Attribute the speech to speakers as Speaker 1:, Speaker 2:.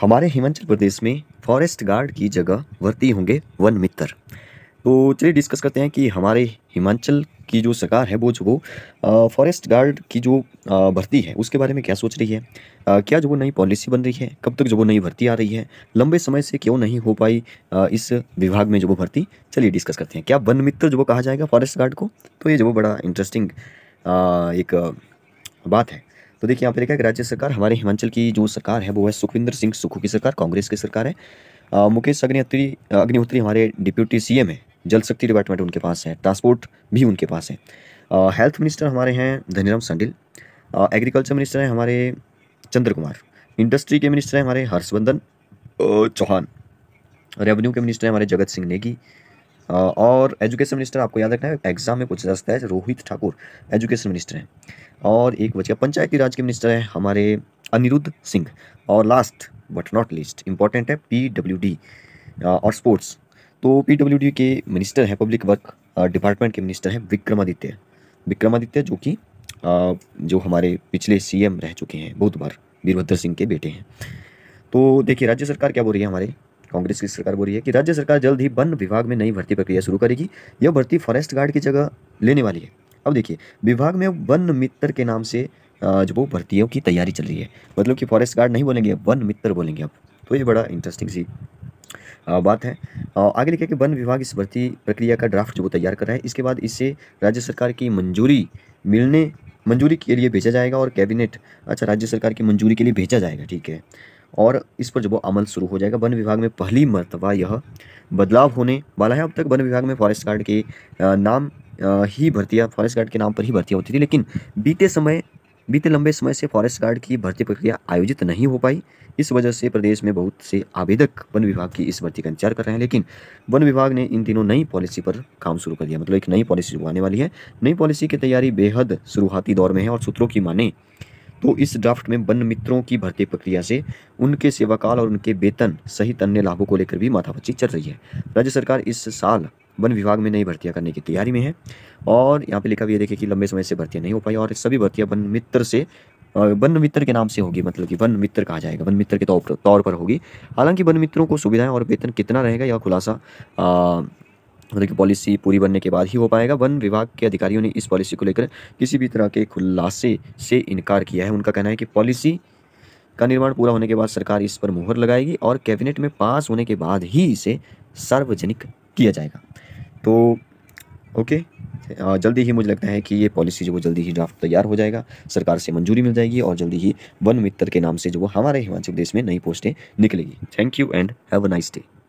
Speaker 1: हमारे हिमाचल प्रदेश में forest guard की जगह भर्ती होंगे वन मित्र तो चलिए डिस्कस करते हैं कि हमारे हिमाचल की जो सरकार है वो जो वो फॉरेस्ट गार्ड की जो भर्ती है उसके बारे में क्या सोच रही है आ, क्या जो वो नई पॉलिसी बन रही है कब तक जो वो नई भर्ती आ रही है लंबे समय से क्यों नहीं हो पाई आ, इस विभाग में जो वो भर्ती चलिए डिस्कस करते हैं क्या वन मित्र जो वो कहा जाएगा फॉरेस्ट गार्ड को तो ये जो वो बड़ा इंटरेस्टिंग एक बात है तो देखिए यहाँ पे देखा है कि राज्य सरकार हमारे हिमाचल की जो सरकार है वो है सुखविंदर सिंह सुखू की सरकार कांग्रेस की सरकार है आ, मुकेश अग्निहोत्री अग्निहोत्री हमारे डिप्यूटी सी है जल शक्ति डिपार्टमेंट उनके पास है ट्रांसपोर्ट भी उनके पास है हेल्थ मिनिस्टर हमारे हैं धनीराम संडिल एग्रीकल्चर मिनिस्टर हैं हमारे चंद्र कुमार इंडस्ट्री के मिनिस्टर हैं हमारे हर्षवर्धन चौहान रेवेन्यू के मिनिस्टर हैं हमारे जगत सिंह नेगी और एजुकेशन मिनिस्टर आपको याद रखना है एग्जाम में पूछा जाता है रोहित ठाकुर एजुकेशन मिनिस्टर हैं और एक बच गया पंचायती राज के मिनिस्टर हैं हमारे अनिरुद्ध सिंह और last but not least important है पी और स्पोर्ट्स तो पी के मिनिस्टर हैं पब्लिक वर्क डिपार्टमेंट के मिनिस्टर हैं विक्रमादित्य विक्रमादित्य जो कि जो हमारे पिछले सीएम रह चुके हैं बहुत बार वीरभद्र सिंह के बेटे हैं तो देखिए राज्य सरकार क्या बोल रही है हमारे कांग्रेस की सरकार बोल रही है कि राज्य सरकार जल्द ही वन विभाग में नई भर्ती प्रक्रिया शुरू करेगी यह भर्ती फॉरेस्ट गार्ड की जगह लेने वाली है अब देखिए विभाग में वन मित्र के नाम से जो वो भर्तियों की तैयारी चल रही है मतलब कि फॉरेस्ट गार्ड नहीं बोलेंगे वन मित्र बोलेंगे आप तो ये बड़ा इंटरेस्टिंग सी बात है आगे लिखे कि वन विभाग इस भर्ती प्रक्रिया का ड्राफ्ट जो वो तैयार कर रहा है इसके बाद इससे राज्य सरकार की मंजूरी मिलने मंजूरी के लिए भेजा जाएगा और कैबिनेट अच्छा राज्य सरकार की मंजूरी के लिए भेजा जाएगा ठीक है और इस पर जब अमल शुरू हो जाएगा वन विभाग में पहली मरतबा यह बदलाव होने वाला है अब तक वन विभाग में फॉरेस्ट गार्ड के नाम ही भर्तियाँ फॉरेस्ट गार्ड के नाम पर ही भर्तियाँ होती थी लेकिन बीते समय बीते लंबे समय से फॉरेस्ट गार्ड की भर्ती प्रक्रिया आयोजित नहीं हो पाई इस वजह से प्रदेश में बहुत से आवेदक वन विभाग की इस भर्ती का इंतजार कर रहे हैं लेकिन वन विभाग ने इन दिनों नई पॉलिसी पर काम शुरू कर दिया मतलब एक नई पॉलिसी आने वाली है नई पॉलिसी की तैयारी बेहद शुरुआती दौर में है और सूत्रों की माने तो इस ड्राफ्ट में वन मित्रों की भर्ती प्रक्रिया से उनके सेवाकाल और उनके वेतन सहित अन्य लाभों को लेकर भी माथापच्ची चल रही है राज्य सरकार इस साल वन विभाग में नई भर्तियां करने की तैयारी में है और यहाँ पे लिखा भी है देखिए कि लंबे समय से भर्तियां नहीं हो पाई और सभी भर्तियां वन मित्र से वन मित्र के नाम से होगी मतलब कि वन मित्र कहा जाएगा वन मित्र के तौर पर होगी हालांकि वन मित्रों को सुविधाएं और वेतन कितना रहेगा यह खुलासा मतलब कि पॉलिसी पूरी बनने के बाद ही हो पाएगा वन विभाग के अधिकारियों ने इस पॉलिसी को लेकर किसी भी तरह के खुलासे से इनकार किया है उनका कहना है कि पॉलिसी का निर्माण पूरा होने के बाद सरकार इस पर मुहर लगाएगी और कैबिनेट में पास होने के बाद ही इसे सार्वजनिक किया जाएगा तो ओके जल्दी ही मुझे लगता है कि ये पॉलिसी जो वो जल्दी ही ड्राफ्ट तैयार हो जाएगा सरकार से मंजूरी मिल जाएगी और जल्दी ही वन मित्र के नाम से जो वो हमारे हिमाचल प्रदेश में नई पोस्टें निकलेगी thank you and have a nice day